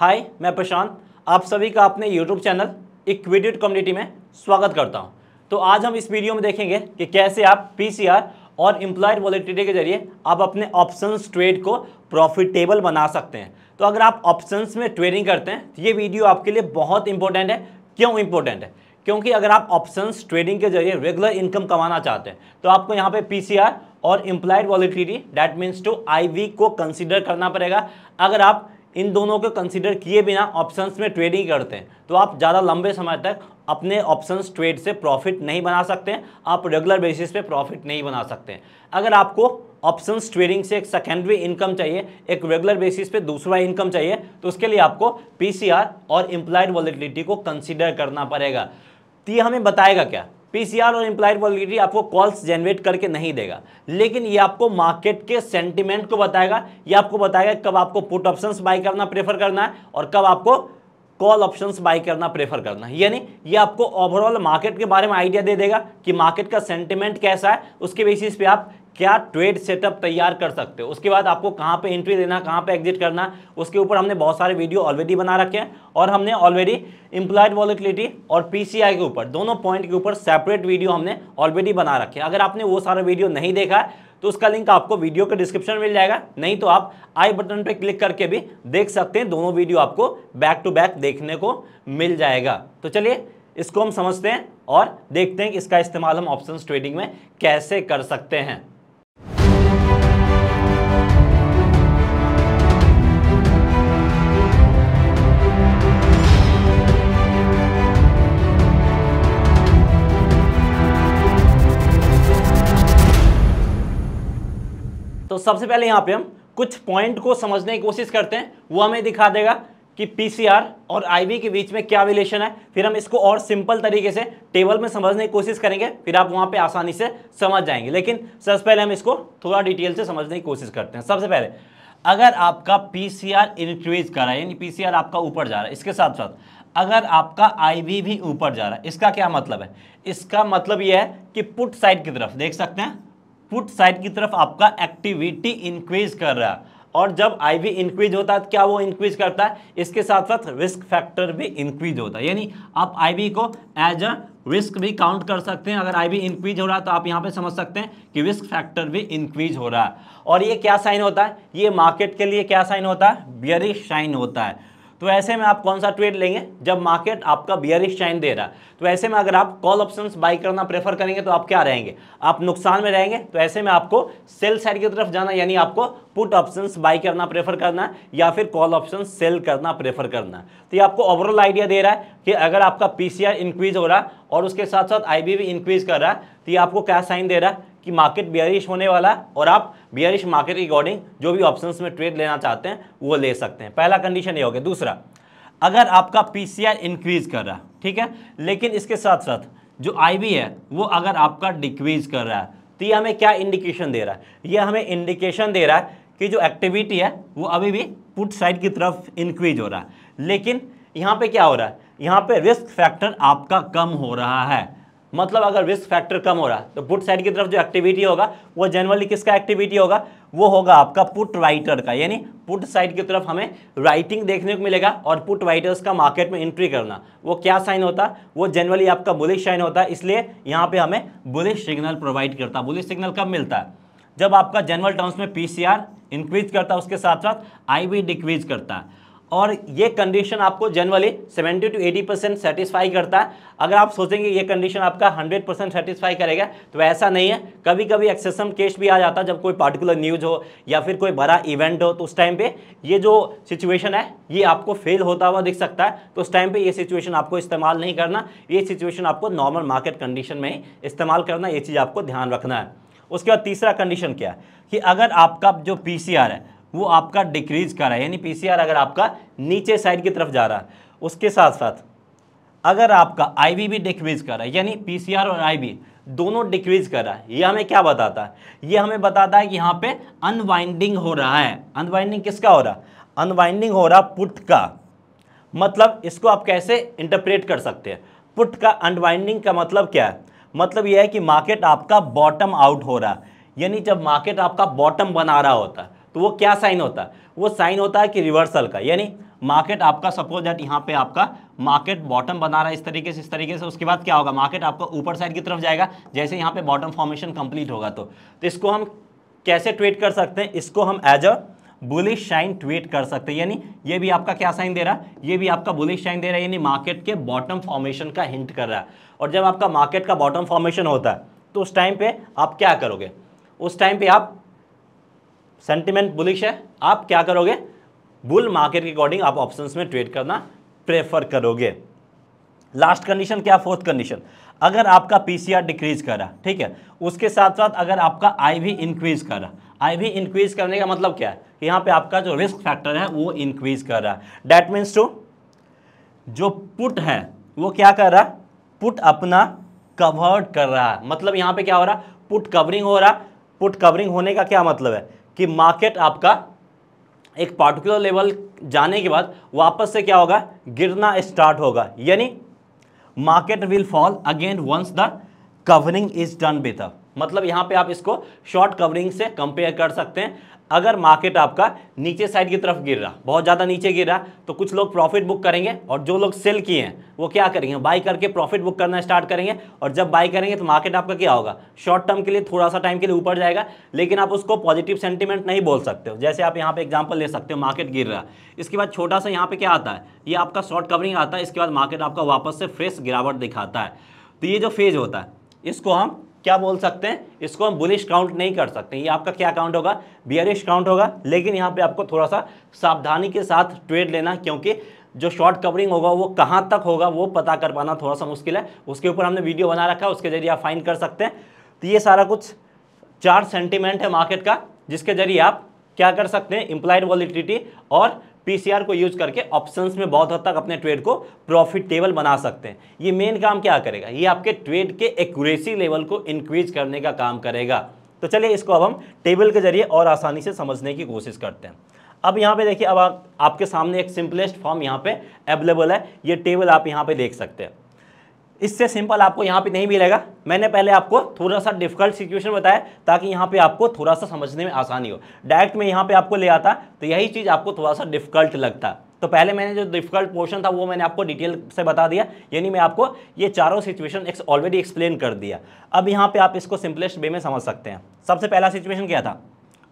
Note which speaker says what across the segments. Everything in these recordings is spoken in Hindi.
Speaker 1: हाय मैं प्रशांत आप सभी का अपने यूट्यूब चैनल इक्विटेड कम्युनिटी में स्वागत करता हूं तो आज हम इस वीडियो में देखेंगे कि कैसे आप पीसीआर और इम्प्लॉयड वॉलेटिटी के जरिए आप अपने ऑप्शन ट्रेड को प्रॉफिटेबल बना सकते हैं तो अगर आप ऑप्शन में ट्रेडिंग करते हैं तो ये वीडियो आपके लिए बहुत इंपॉर्टेंट है क्यों इंपॉर्टेंट है क्योंकि अगर आप ऑप्शन ट्रेडिंग के जरिए रेगुलर इनकम कमाना चाहते हैं तो आपको यहाँ पे पीसीआर और implied volatility that means to IV को कंसिडर करना पड़ेगा अगर आप इन दोनों को कंसिडर किए बिना ऑप्शंस में ट्रेडिंग करते हैं तो आप ज़्यादा लंबे समय तक अपने ऑप्शंस ट्रेड से प्रॉफिट नहीं बना सकते आप रेगुलर बेसिस पे प्रॉफिट नहीं बना सकते अगर आपको ऑप्शंस ट्रेडिंग से एक सेकेंडरी इनकम चाहिए एक रेगुलर बेसिस पे दूसरा इनकम चाहिए तो उसके लिए आपको पी और इम्प्लाइड वॉलिडिलिटी को कंसिडर करना पड़ेगा तो ये हमें बताएगा क्या पीसीआर और इंप्लाइड वॉलिडिटी आपको कॉल्स जनरेट करके नहीं देगा लेकिन ये आपको मार्केट के सेंटिमेंट को बताएगा ये आपको बताएगा कब आपको पुट ऑप्शंस बाय करना प्रेफर करना है और कब आपको कॉल ऑप्शंस बाय करना प्रेफर करना है यानी ये आपको ओवरऑल मार्केट के बारे में आइडिया दे देगा कि मार्केट का सेंटिमेंट कैसा है उसके बेसिस पे आप क्या ट्रेड सेटअप तैयार कर सकते हो उसके बाद आपको कहाँ पे एंट्री देना कहाँ पे एग्जिट करना उसके ऊपर हमने बहुत सारे वीडियो ऑलरेडी बना रखे हैं और हमने ऑलरेडी इम्प्लाइड वॉलिटिलिटी और पीसीआई के ऊपर दोनों पॉइंट के ऊपर सेपरेट वीडियो हमने ऑलरेडी बना रखे हैं अगर आपने वो सारा वीडियो नहीं देखा तो उसका लिंक आपको वीडियो के डिस्क्रिप्शन में मिल जाएगा नहीं तो आप आई बटन पर क्लिक करके भी देख सकते हैं दोनों वीडियो आपको बैक टू बैक देखने को मिल जाएगा तो चलिए इसको हम समझते हैं और देखते हैं कि इसका इस्तेमाल हम ऑप्शन ट्रेडिंग में कैसे कर सकते हैं तो सबसे पहले यहाँ पे हम कुछ पॉइंट को समझने की कोशिश करते हैं वो हमें दिखा देगा कि पीसीआर और आईवी के बीच में क्या रिलेशन है फिर हम इसको और सिंपल तरीके से टेबल में समझने की कोशिश करेंगे फिर आप वहाँ पे आसानी से समझ जाएंगे लेकिन सबसे पहले हम इसको थोड़ा डिटेल से समझने की कोशिश करते हैं सबसे पहले अगर आपका पीसीआर इंक्रीज कर रहा है यानी पीसीआर आपका ऊपर जा रहा है इसके साथ साथ अगर आपका आईवी भी ऊपर जा रहा है इसका क्या मतलब है इसका मतलब यह है कि पुट साइड की तरफ देख सकते हैं पुट साइड की तरफ आपका एक्टिविटी इंक्रीज कर रहा है और जब आई वी इंक्रीज होता है तो क्या वो इंक्रीज करता है इसके साथ साथ रिस्क फैक्टर भी इंक्रीज होता है यानी आप आई को एज अ रिस्क भी काउंट कर सकते हैं अगर आई इंक्रीज हो रहा है तो आप यहाँ पे समझ सकते हैं कि रिस्क फैक्टर भी इंक्रीज हो रहा है और ये क्या साइन होता है ये मार्केट के लिए क्या साइन होता है बियरिश साइन होता है तो ऐसे में आप कौन सा ट्रेड लेंगे जब मार्केट आपका बियरिश साइन दे रहा है तो ऐसे में अगर आप कॉल ऑप्शंस बाई करना प्रेफर करेंगे तो आप क्या रहेंगे आप नुकसान में रहेंगे तो ऐसे में आपको सेल साइड की तरफ जाना यानी आपको पुट ऑप्शंस बाई करना प्रेफर करना या फिर कॉल ऑप्शन सेल करना प्रेफर करना तो ये आपको ओवरऑल आइडिया दे रहा है कि अगर आपका पी इंक्रीज हो रहा है और उसके साथ साथ आई भी इंक्रीज कर रहा है तो ये आपको क्या साइन दे रहा है कि मार्केट बियरिश होने वाला है और आप बियरिश मार्केट के अकॉर्डिंग जो भी ऑप्शंस में ट्रेड लेना चाहते हैं वो ले सकते हैं पहला कंडीशन ये हो गया दूसरा अगर आपका पी इंक्रीज कर रहा है ठीक है लेकिन इसके साथ साथ जो आई है वो अगर आपका डिक्रीज कर रहा है तो ये हमें क्या इंडिकेशन दे रहा है ये हमें इंडिकेशन दे रहा है कि जो एक्टिविटी है वो अभी भी पुट साइड की तरफ इंक्रीज हो रहा है लेकिन यहाँ पर क्या हो रहा है यहाँ पर रिस्क फैक्टर आपका कम हो रहा है मतलब अगर रिस्क फैक्टर कम हो रहा है तो पुट साइड की तरफ जो एक्टिविटी होगा वो जनरली किसका एक्टिविटी होगा वो होगा आपका पुट राइटर का यानी पुट साइड की तरफ हमें राइटिंग देखने को मिलेगा और पुट राइटर्स का मार्केट में एंट्री करना वो क्या साइन होता है वो जनरली आपका बुलिश साइन होता है इसलिए यहाँ पर हमें बुलिश सिग्नल प्रोवाइड करता है बुलिश सिग्नल कब मिलता है जब आपका जनरल टर्म्स में पी इंक्रीज करता है उसके साथ साथ आई डिक्रीज करता है और ये कंडीशन आपको जनरली 70 टू 80 परसेंट सेटिस्फाई करता है अगर आप सोचेंगे ये कंडीशन आपका 100 परसेंट सेटिस्फाई करेगा तो ऐसा नहीं है कभी कभी एक्सेसम केस भी आ जाता है जब कोई पार्टिकुलर न्यूज हो या फिर कोई बड़ा इवेंट हो तो उस टाइम पे ये जो सिचुएशन है ये आपको फेल होता हुआ दिख सकता है तो उस टाइम पर ये सिचुएशन आपको इस्तेमाल नहीं करना ये सिचुएशन आपको नॉर्मल मार्केट कंडीशन में ही इस्तेमाल करना ये चीज़ आपको ध्यान रखना है उसके बाद तीसरा कंडीशन क्या है कि अगर आपका जो पी है वो आपका डिक्रीज कर रहा है यानी पीसीआर अगर आपका नीचे साइड की तरफ जा रहा है उसके साथ साथ अगर आपका आईबी भी डिक्रीज कर रहा है यानी पीसीआर और आईबी दोनों डिक्रीज कर रहा है ये हमें क्या बताता है ये हमें बताता है कि यहाँ पे अनवाइंडिंग हो रहा है अनवाइंडिंग किसका हो रहा है अनवाइंडिंग हो रहा पुट का मतलब इसको आप कैसे इंटरप्रेट कर सकते हैं पुट का अनवाइंडिंग का मतलब क्या है मतलब यह है कि मार्केट आपका बॉटम आउट हो रहा है यानी जब मार्केट आपका बॉटम बना रहा होता है तो वो क्या साइन होता है वो साइन होता है कि रिवर्सल का यानी मार्केट आपका सपोज दैट यहाँ पे आपका मार्केट बॉटम बना रहा है इस तरीके से इस तरीके से उसके बाद क्या होगा मार्केट आपका ऊपर साइड की तरफ जाएगा जैसे यहाँ पे बॉटम फॉर्मेशन कंप्लीट होगा तो, तो इसको हम कैसे ट्वीट कर सकते हैं इसको हम एज अ बुलिश शाइन ट्वीट कर सकते हैं यानी ये भी आपका क्या साइन दे रहा है ये भी आपका बुलिश शाइन दे रहा है यानी मार्केट के बॉटम फॉर्मेशन का हिंट कर रहा है और जब आपका मार्केट का बॉटम फॉर्मेशन होता है तो उस टाइम पर आप क्या करोगे उस टाइम पे आप सेंटिमेंट बुलिश है आप क्या करोगे बुल मार्केट के अकॉर्डिंग आप ऑप्शन में ट्रेड करना प्रेफर करोगे लास्ट कंडीशन क्या फोर्थ कंडीशन अगर आपका पीसीआर डिक्रीज करा ठीक है उसके साथ साथ अगर आपका आई भी इंक्रीज करा आई भी इंक्रीज करने का मतलब क्या है कि यहाँ पे आपका जो रिस्क फैक्टर है वो इंक्रीज कर रहा है डैट मीन्स टू जो पुट है वो क्या कर रहा पुट अपना कवर्ड कर रहा है मतलब यहाँ पे क्या हो रहा पुट कवरिंग हो रहा पुट कवरिंग होने का क्या मतलब है कि मार्केट आपका एक पार्टिकुलर लेवल जाने के बाद वापस से क्या होगा गिरना स्टार्ट होगा यानी market will fall again once the covering is done better मतलब यहां पे आप इसको शॉर्ट कवरिंग से कंपेयर कर सकते हैं अगर मार्केट आपका नीचे साइड की तरफ गिर रहा बहुत ज़्यादा नीचे गिर रहा तो कुछ लोग प्रॉफिट बुक करेंगे और जो लोग सेल किए हैं वो क्या करेंगे बाई करके प्रॉफिट बुक करना स्टार्ट करेंगे और जब बाई करेंगे तो मार्केट आपका क्या होगा शॉर्ट टर्म के लिए थोड़ा सा टाइम के लिए ऊपर जाएगा लेकिन आप उसको पॉजिटिव सेंटिमेंट नहीं बोल सकते हो जैसे आप यहाँ पर एग्जाम्पल ले सकते हो मार्केट गिर रहा इसके बाद छोटा सा यहाँ पर क्या आता है ये आपका शॉर्ट कवरिंग आता है इसके बाद मार्केट आपका वापस से फ्रेश गिरावट दिखाता है तो ये जो फेज होता है इसको हम क्या बोल सकते हैं इसको हम बुलिश काउंट नहीं कर सकते ये आपका क्या काउंट होगा बियरिश काउंट होगा लेकिन यहाँ पे आपको थोड़ा सा सावधानी के साथ ट्रेड लेना क्योंकि जो शॉर्ट कवरिंग होगा वो कहाँ तक होगा वो पता कर पाना थोड़ा सा मुश्किल है उसके ऊपर हमने वीडियो बना रखा है उसके जरिए आप फाइन कर सकते हैं तो ये सारा कुछ चार सेंटिमेंट है मार्केट का जिसके जरिए आप क्या कर सकते हैं इम्प्लाइड वॉलिटिटी और पीसीआर को यूज करके ऑप्शंस में बहुत हद तक अपने ट्रेड को प्रॉफिटेबल बना सकते हैं ये मेन काम क्या करेगा ये आपके ट्रेड के एक्यूरेसी लेवल को इंक्रीज करने का काम करेगा तो चलिए इसको अब हम टेबल के जरिए और आसानी से समझने की कोशिश करते हैं अब यहाँ पे देखिए अब आप, आपके सामने एक सिंपलेस्ट फॉर्म यहाँ पे अवेलेबल है ये टेबल आप यहाँ पे देख सकते हैं इससे सिंपल आपको यहाँ पे नहीं मिलेगा मैंने पहले आपको थोड़ा सा डिफिकल्ट सिचुएशन बताया ताकि यहाँ पे आपको थोड़ा सा समझने में आसानी हो डायरेक्ट में यहाँ पे आपको ले आता तो यही चीज़ आपको थोड़ा सा डिफिकल्ट लगता तो पहले मैंने जो डिफिकल्ट पोर्शन था वो मैंने आपको डिटेल से बता दिया यानी मैं आपको ये चारों सिचुएशन ऑलरेडी एक्सप्लेन कर दिया अब यहाँ पर आप इसको सिंपलेस्ट वे में समझ सकते हैं सबसे पहला सिचुएशन क्या था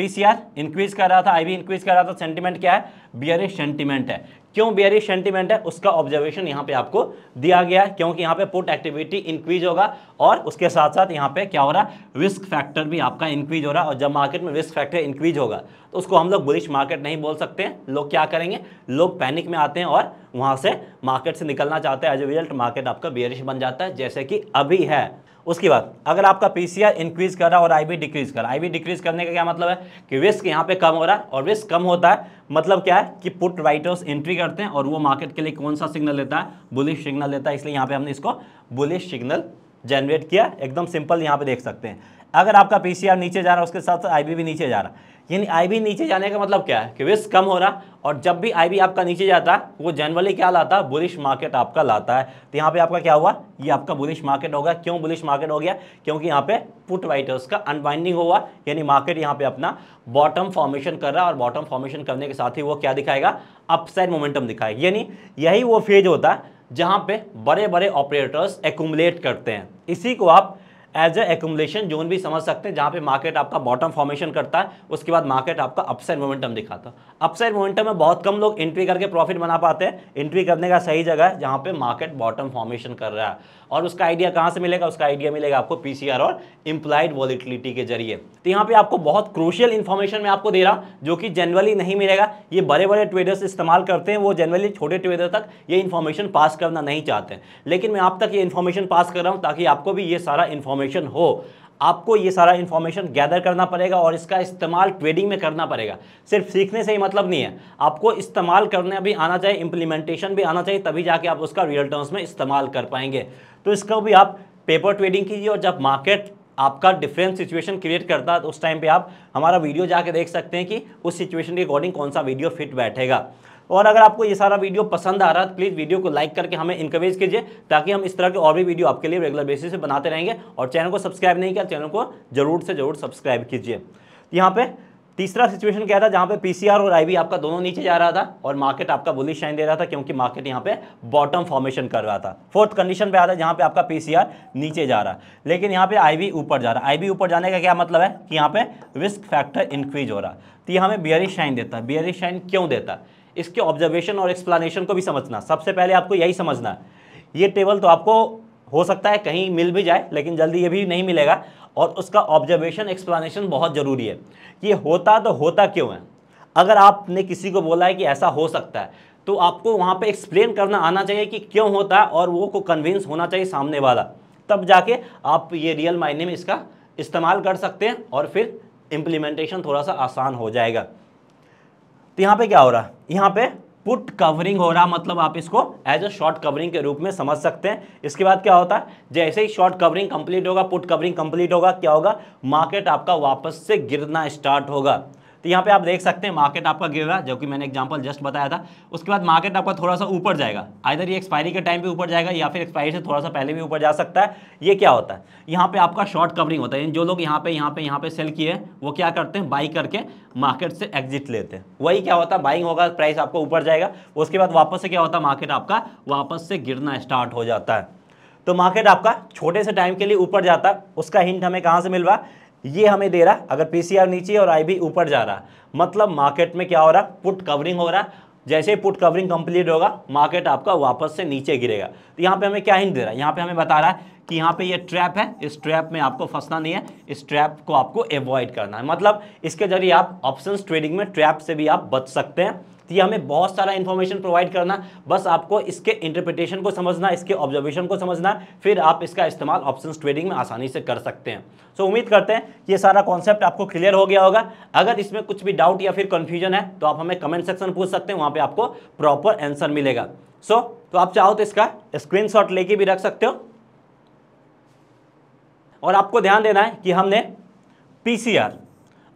Speaker 1: पीसीआर इंक्रीज कर रहा था आईवी इंक्रीज कर रहा था सेंटीमेंट क्या है बियरिश सेंटीमेंट है क्यों बियरिश सेंटीमेंट है उसका ऑब्जर्वेशन यहां पे आपको दिया गया है क्योंकि यहां पे पुट एक्टिविटी इंक्रीज होगा और उसके साथ साथ यहां पे क्या हो रहा है रिस्क फैक्टर भी आपका इंक्रीज हो रहा है और जब मार्केट में रिस्क फैक्टर इंक्रीज होगा तो उसको हम लोग बुलिश मार्केट नहीं बोल सकते लोग क्या करेंगे लोग पैनिक में आते हैं और वहां से मार्केट से निकलना चाहते हैं एज ए रिजल्ट मार्केट आपका बियरिश बन जाता है जैसे कि अभी है उसके बाद अगर आपका पी सी आर इंक्रीज कर रहा है और आई बी डिक्रीज कर रहा है आई बी डिक्रीज करने का क्या मतलब है कि रिस्क यहाँ पे कम हो रहा है और रिस्क कम होता है मतलब क्या है कि पुट राइटर्स एंट्री करते हैं और वो मार्केट के लिए कौन सा सिग्नल देता है बुलिश सिग्नल देता है इसलिए यहाँ पे हमने इसको बुलिश सिग्नल जनरेट किया एकदम सिंपल यहाँ पे देख सकते हैं अगर आपका पी नीचे जा रहा है उसके साथ साथ आई भी नीचे जा रहा है यानी आई नीचे जाने का मतलब क्या है कि विस्क कम हो रहा और जब भी आई आपका नीचे जाता है वो जनरली क्या लाता है बुलिश मार्केट आपका लाता है तो यहाँ पे आपका क्या हुआ ये आपका बुलिश मार्केट होगा क्यों बुलिश मार्केट हो गया क्योंकि यहाँ पे पुट राइटर्स का अनबाइंडिंग हुआ यानी मार्केट यहाँ पे अपना बॉटम फॉर्मेशन कर रहा है और बॉटम फॉर्मेशन करने के साथ ही वो क्या दिखाएगा अपसाइड मोमेंटम दिखाएगा यानी यही वो फेज होता है जहाँ पे बड़े बड़े ऑपरेटर्स एकूमलेट करते हैं इसी को आप एज ए एकुमलेशन जोन भी समझ सकते हैं जहाँ पे मार्केट आपका बॉटम फॉर्मेशन करता है उसके बाद मार्केट आपका अपसाइड मोमेंटम दिखाता है अपसाइड मोमेंटम में बहुत कम लोग एंट्री करके प्रॉफिट बना पाते हैं एंट्री करने का सही जगह है जहाँ पे मार्केट बॉटम फॉर्मेशन कर रहा है और उसका आइडिया कहाँ से मिलेगा उसका आइडिया मिलेगा आपको पी और इम्प्लाइड वॉलिटिलिटी के जरिए तो यहाँ पर आपको बहुत क्रोशियल इन्फॉर्मेशन मैं आपको दे रहा जो कि जनरली नहीं मिलेगा ये बड़े बड़े ट्रेडर्स इस्तेमाल करते हैं वो जनरली छोटे ट्रेडर तक ये इन्फॉर्मेशन पास करना नहीं चाहते लेकिन मैं आप तक ये इन्फॉर्मेशन पास कर रहा हूँ ताकि आपको भी ये सारा इन्फॉर्मेशन इन्फॉर्मेशन हो आपको ये सारा इन्फॉर्मेशन गैदर करना पड़ेगा और इसका इस्तेमाल ट्रेडिंग में करना पड़ेगा सिर्फ सीखने से ही मतलब नहीं है आपको इस्तेमाल करने भी आना चाहिए इम्प्लीमेंटेशन भी आना चाहिए तभी जाके आप उसका रियल टर्म्स में इस्तेमाल कर पाएंगे तो इसको भी आप पेपर ट्रेडिंग कीजिए और जब मार्केट आपका डिफरेंट सिचुएशन क्रिएट करता है तो उस टाइम पर आप हमारा वीडियो जाके देख सकते हैं कि उस सिचुएशन के अकॉर्डिंग कौन सा वीडियो फिट बैठेगा और अगर आपको ये सारा वीडियो पसंद आ रहा है तो प्लीज़ वीडियो को लाइक करके हमें इंकरेज कीजिए ताकि हम इस तरह के और भी वीडियो आपके लिए रेगुलर बेसिस से बनाते रहेंगे और चैनल को सब्सक्राइब नहीं किया चैनल को जरूर से जरूर सब्सक्राइब कीजिए तो यहाँ पे तीसरा सिचुएशन क्या था जहाँ पे पीसीआर और आईबी आपका दोनों नीचे जा रहा था और मार्केट आपका बुलिश शाइन दे रहा था क्योंकि मार्केट यहाँ पे बॉटम फॉर्मेशन कर रहा था फोर्थ कंडीशन पे आ रहा है जहाँ पे आपका पीसीआर नीचे जा रहा है लेकिन यहाँ पे आईबी ऊपर जा रहा है आईबी ऊपर जाने का क्या मतलब है कि यहाँ पे रिस्क फैक्टर इंक्रीज हो रहा है तो यहाँ हमें बियरिश शाइन देता है बियरिश शाइन क्यों देता है इसके ऑब्जर्वेशन और एक्सप्लानेशन को भी समझना सबसे पहले आपको यही समझना ये टेबल तो आपको हो सकता है कहीं मिल भी जाए लेकिन जल्दी ये भी नहीं मिलेगा और उसका ऑब्जर्वेशन एक्सप्लानेशन बहुत ज़रूरी है ये होता तो होता क्यों है अगर आपने किसी को बोला है कि ऐसा हो सकता है तो आपको वहाँ पे एक्सप्लेन करना आना चाहिए कि क्यों होता है और वो को कन्विंस होना चाहिए सामने वाला तब जाके आप ये रियल मायने में इसका इस्तेमाल कर सकते हैं और फिर इम्प्लीमेंटेशन थोड़ा सा आसान हो जाएगा तो यहाँ पे क्या हो रहा है यहाँ पे पुट कवरिंग हो रहा मतलब आप इसको एज अ शॉर्ट कवरिंग के रूप में समझ सकते हैं इसके बाद क्या होता है जैसे ही शॉर्ट कवरिंग कंप्लीट होगा पुट कवरिंग कंप्लीट होगा क्या होगा मार्केट आपका वापस से गिरना स्टार्ट होगा तो यहाँ पे आप देख सकते हैं मार्केट आपका गिर रहा जो कि मैंने एग्जांपल जस्ट बताया था उसके बाद मार्केट आपका थोड़ा सा ऊपर जाएगा आइधर ये एक्सपायरी के टाइम पे ऊपर जाएगा या फिर एक्सपायरी से थोड़ा सा पहले भी ऊपर जा सकता है ये क्या होता है यहाँ पे आपका शॉर्ट कवरिंग होता है जो लोग यहाँ पे यहाँ पे यहाँ पे सेल किए वो क्या करते हैं बाई करके मार्केट से एग्जिट लेते हैं वही क्या होता है बाइंग होगा प्राइस आपको ऊपर जाएगा उसके बाद वापस से क्या होता है मार्केट आपका वापस से गिरना स्टार्ट हो जाता है तो मार्केट आपका छोटे से टाइम के लिए ऊपर जाता है उसका हिंट हमें कहाँ से मिल रहा ये हमें दे रहा अगर पीसीआर नीचे और आई ऊपर जा रहा मतलब मार्केट में क्या हो रहा पुट कवरिंग हो रहा जैसे ही पुट कवरिंग कंप्लीट होगा मार्केट आपका वापस से नीचे गिरेगा तो यहाँ पे हमें क्या हिंट दे रहा है यहाँ पे हमें बता रहा है कि यहाँ पे ये ट्रैप है इस ट्रैप में आपको फंसना नहीं है इस ट्रैप को आपको एवॉइड करना है मतलब इसके जरिए आप ऑप्शंस ट्रेडिंग में ट्रैप से भी आप बच सकते हैं तो ये हमें बहुत सारा इन्फॉर्मेशन प्रोवाइड करना बस आपको इसके इंटरप्रिटेशन को समझना इसके ऑब्जर्वेशन को समझना फिर आप इसका इस्तेमाल ऑप्शन ट्रेडिंग में आसानी से कर सकते हैं सो so, उम्मीद करते हैं कि ये सारा कॉन्सेप्ट आपको क्लियर हो गया होगा अगर इसमें कुछ भी डाउट या फिर कन्फ्यूजन है तो आप हमें कमेंट सेक्शन पूछ सकते हैं वहाँ पर आपको प्रॉपर आंसर मिलेगा सो so, तो आप चाहो तो इसका शॉट लेके भी रख सकते हो और आपको ध्यान देना है कि हमने पीसीआर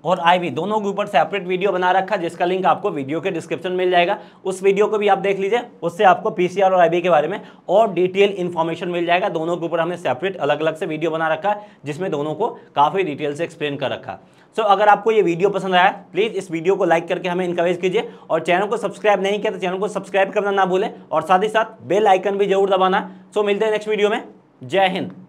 Speaker 1: और आईवी दोनों के ऊपर सेपरेट वीडियो बना रखा है जिसका लिंक आपको वीडियो के डिस्क्रिप्शन मिल जाएगा उस वीडियो को भी आप देख लीजिए उससे आपको पीसीआर और आईवी के बारे में और डिटेल इन्फॉर्मेशन मिल जाएगा दोनों के ऊपर हमने सेपरेट अलग अलग से वीडियो बना रखा है जिसमें दोनों को काफ़ी डिटेल से एक्सप्लेन कर रखा सो so, अगर आपको ये वीडियो पसंद आया प्लीज़ इस वीडियो को लाइक करके हमें इंकरेज कीजिए और चैनल को सब्सक्राइब नहीं किया तो चैनल को सब्सक्राइब करना ना भूलें और साथ ही साथ बेल आइकन भी जरूर दबाना सो so, मिलते हैं नेक्स्ट वीडियो में जय हिंद